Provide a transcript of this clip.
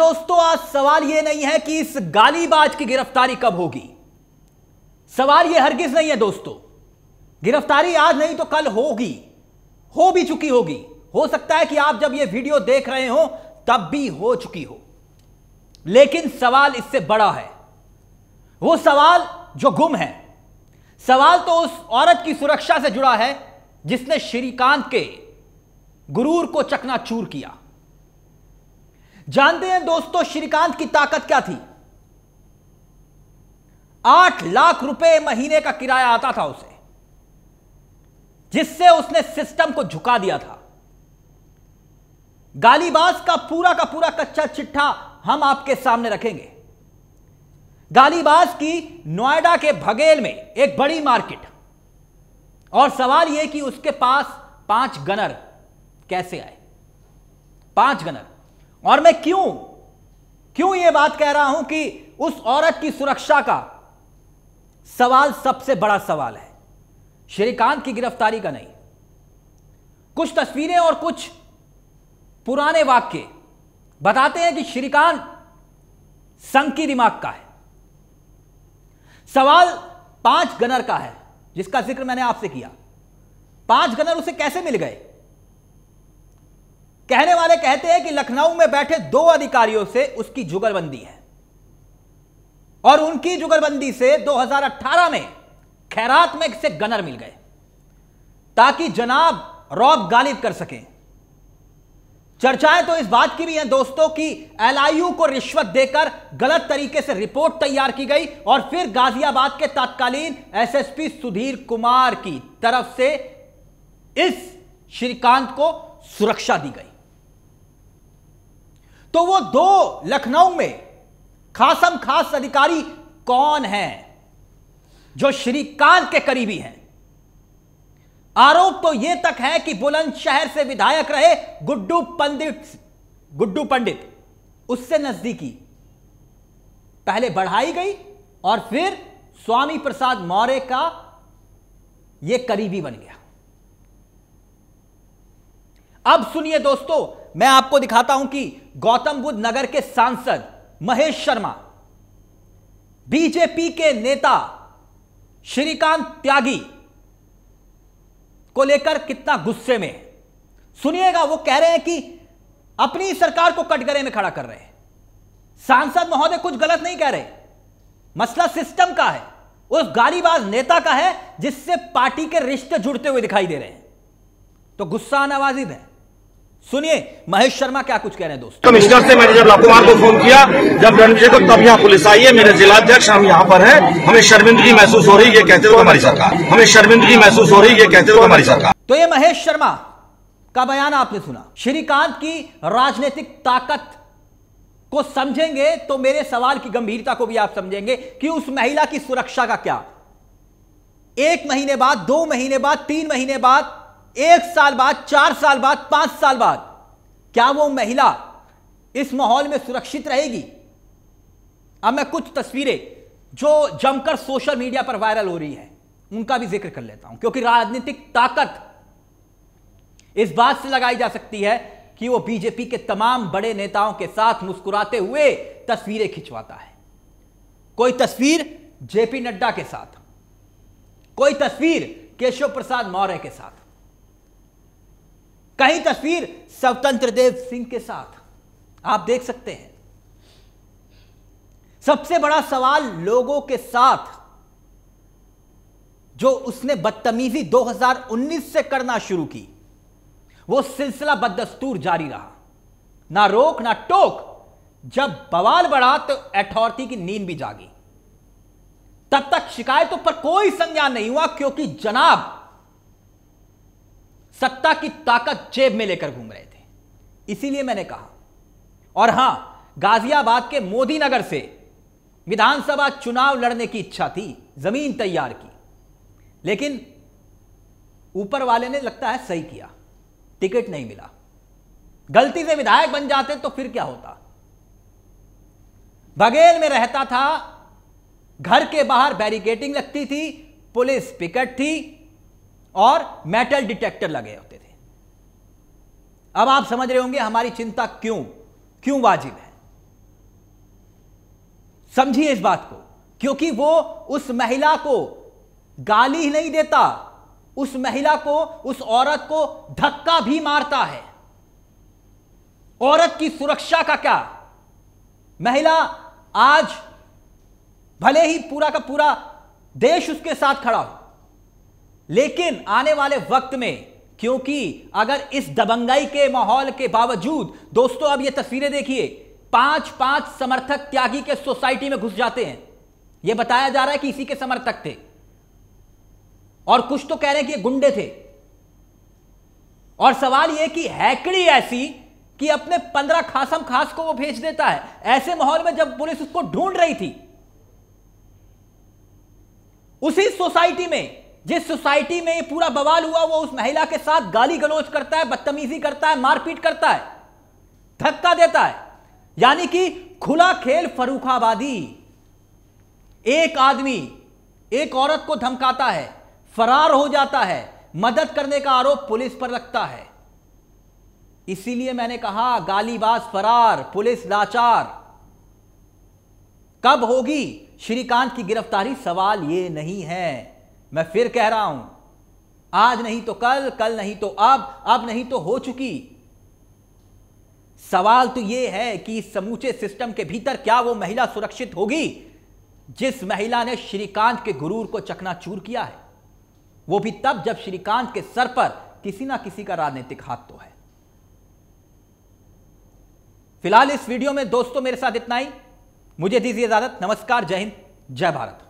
दोस्तों आज सवाल यह नहीं है कि इस गालीबाज की गिरफ्तारी कब होगी सवाल यह हरगिज नहीं है दोस्तों गिरफ्तारी आज नहीं तो कल होगी हो भी चुकी होगी हो सकता है कि आप जब यह वीडियो देख रहे हो तब भी हो चुकी हो लेकिन सवाल इससे बड़ा है वो सवाल जो गुम है सवाल तो उस औरत की सुरक्षा से जुड़ा है जिसने श्रीकांत के गुरूर को चकनाचूर किया जानते हैं दोस्तों श्रीकांत की ताकत क्या थी आठ लाख रुपए महीने का किराया आता था उसे जिससे उसने सिस्टम को झुका दिया था गालीबाज का पूरा का पूरा कच्चा चिट्ठा हम आपके सामने रखेंगे गालीबाज की नोएडा के भगेल में एक बड़ी मार्केट और सवाल यह कि उसके पास पांच गनर कैसे आए पांच गनर और मैं क्यों क्यों यह बात कह रहा हूं कि उस औरत की सुरक्षा का सवाल सबसे बड़ा सवाल है श्रीकांत की गिरफ्तारी का नहीं कुछ तस्वीरें और कुछ पुराने वाक्य बताते हैं कि श्रीकांत संघ की दिमाग का है सवाल पांच गनर का है जिसका जिक्र मैंने आपसे किया पांच गनर उसे कैसे मिल गए कहने वाले कहते हैं कि लखनऊ में बैठे दो अधिकारियों से उसकी जुगलबंदी है और उनकी जुगलबंदी से 2018 में खैरात में से गनर मिल गए ताकि जनाब रॉक गालिब कर सके चर्चाएं तो इस बात की भी हैं दोस्तों कि एलआईयू को रिश्वत देकर गलत तरीके से रिपोर्ट तैयार की गई और फिर गाजियाबाद के तत्कालीन एसएसपी सुधीर कुमार की तरफ से इस श्रीकांत को सुरक्षा दी गई तो वो दो लखनऊ में खासम खास अधिकारी कौन हैं जो श्रीकांत के करीबी हैं आरोप तो यह तक है कि बुलंदशहर से विधायक रहे गुड्डू पंडित गुड्डू पंडित उससे नजदीकी पहले बढ़ाई गई और फिर स्वामी प्रसाद मौर्य का यह करीबी बन गया अब सुनिए दोस्तों मैं आपको दिखाता हूं कि गौतम बुद्ध नगर के सांसद महेश शर्मा बीजेपी के नेता श्रीकांत त्यागी को लेकर कितना गुस्से में है सुनिएगा वो कह रहे हैं कि अपनी सरकार को कटघरे में खड़ा कर रहे हैं सांसद महोदय कुछ गलत नहीं कह रहे मसला सिस्टम का है उस गालीबाज नेता का है जिससे पार्टी के रिश्ते जुड़ते हुए दिखाई दे रहे हैं तो गुस्सा नवाजिब है सुनिए महेश शर्मा क्या कुछ कह रहे हैं दोस्तों कमिश्नर से मैंने जब कुमार को फोन किया जब रणजे को तब यहाँ पुलिस आई है मेरे जिलाध्यक्ष हम यहाँ पर हैं हमें शर्मिंदगी महसूस हो रही है कहते हुए हमारी सरकार हमें शर्मिंदगी महसूस हो रही है कहते हुए हमारी सरकार तो ये महेश शर्मा का बयान आपने सुना श्रीकांत की राजनीतिक ताकत को समझेंगे तो मेरे सवाल की गंभीरता को भी आप समझेंगे कि उस महिला की सुरक्षा का क्या एक महीने बाद दो महीने बाद तीन महीने बाद एक साल बाद चार साल बाद पांच साल बाद क्या वो महिला इस माहौल में सुरक्षित रहेगी अब मैं कुछ तस्वीरें जो जमकर सोशल मीडिया पर वायरल हो रही हैं उनका भी जिक्र कर लेता हूं क्योंकि राजनीतिक ताकत इस बात से लगाई जा सकती है कि वो बीजेपी के तमाम बड़े नेताओं के साथ मुस्कुराते हुए तस्वीरें खिंचवाता है कोई तस्वीर जेपी नड्डा के साथ कोई तस्वीर केशव प्रसाद मौर्य के साथ कहीं तस्वीर स्वतंत्र देव सिंह के साथ आप देख सकते हैं सबसे बड़ा सवाल लोगों के साथ जो उसने बदतमीजी 2019 से करना शुरू की वो सिलसिला बदस्तूर जारी रहा ना रोक ना टोक जब बवाल बढ़ा तो अथॉरिटी की नींद भी जागी तब तक शिकायतों पर कोई संज्ञान नहीं हुआ क्योंकि जनाब सत्ता की ताकत जेब में लेकर घूम रहे थे इसीलिए मैंने कहा और हां गाजियाबाद के मोदी नगर से विधानसभा चुनाव लड़ने की इच्छा थी जमीन तैयार की लेकिन ऊपर वाले ने लगता है सही किया टिकट नहीं मिला गलती से विधायक बन जाते तो फिर क्या होता बघेल में रहता था घर के बाहर बैरिकेटिंग लगती थी पुलिस पिकट थी और मेटल डिटेक्टर लगे होते थे अब आप समझ रहे होंगे हमारी चिंता क्यों क्यों वाजिब है समझिए इस बात को क्योंकि वो उस महिला को गाली ही नहीं देता उस महिला को उस औरत को धक्का भी मारता है औरत की सुरक्षा का क्या महिला आज भले ही पूरा का पूरा देश उसके साथ खड़ा हो लेकिन आने वाले वक्त में क्योंकि अगर इस दबंगाई के माहौल के बावजूद दोस्तों अब ये तस्वीरें देखिए पांच पांच समर्थक त्यागी के सोसाइटी में घुस जाते हैं यह बताया जा रहा है कि इसी के समर्थक थे और कुछ तो कह रहे हैं कि गुंडे थे और सवाल यह कि हैकड़ी ऐसी कि अपने पंद्रह खासम खास को वो भेज देता है ऐसे माहौल में जब पुलिस उसको ढूंढ रही थी उसी सोसाइटी में जिस सोसाइटी में ये पूरा बवाल हुआ वो उस महिला के साथ गाली गलोच करता है बदतमीजी करता है मारपीट करता है धक्का देता है यानी कि खुला खेल फरूखाबादी एक आदमी एक औरत को धमकाता है फरार हो जाता है मदद करने का आरोप पुलिस पर लगता है इसीलिए मैंने कहा गालीबाज फरार पुलिस लाचार कब होगी श्रीकांत की गिरफ्तारी सवाल ये नहीं है मैं फिर कह रहा हूं आज नहीं तो कल कल नहीं तो अब अब नहीं तो हो चुकी सवाल तो यह है कि इस समूचे सिस्टम के भीतर क्या वो महिला सुरक्षित होगी जिस महिला ने श्रीकांत के गुरूर को चकनाचूर किया है वो भी तब जब श्रीकांत के सर पर किसी ना किसी का राजनीतिक हाथ तो है फिलहाल इस वीडियो में दोस्तों मेरे साथ इतना ही मुझे दीजिए इजाजत नमस्कार जय हिंद जय भारत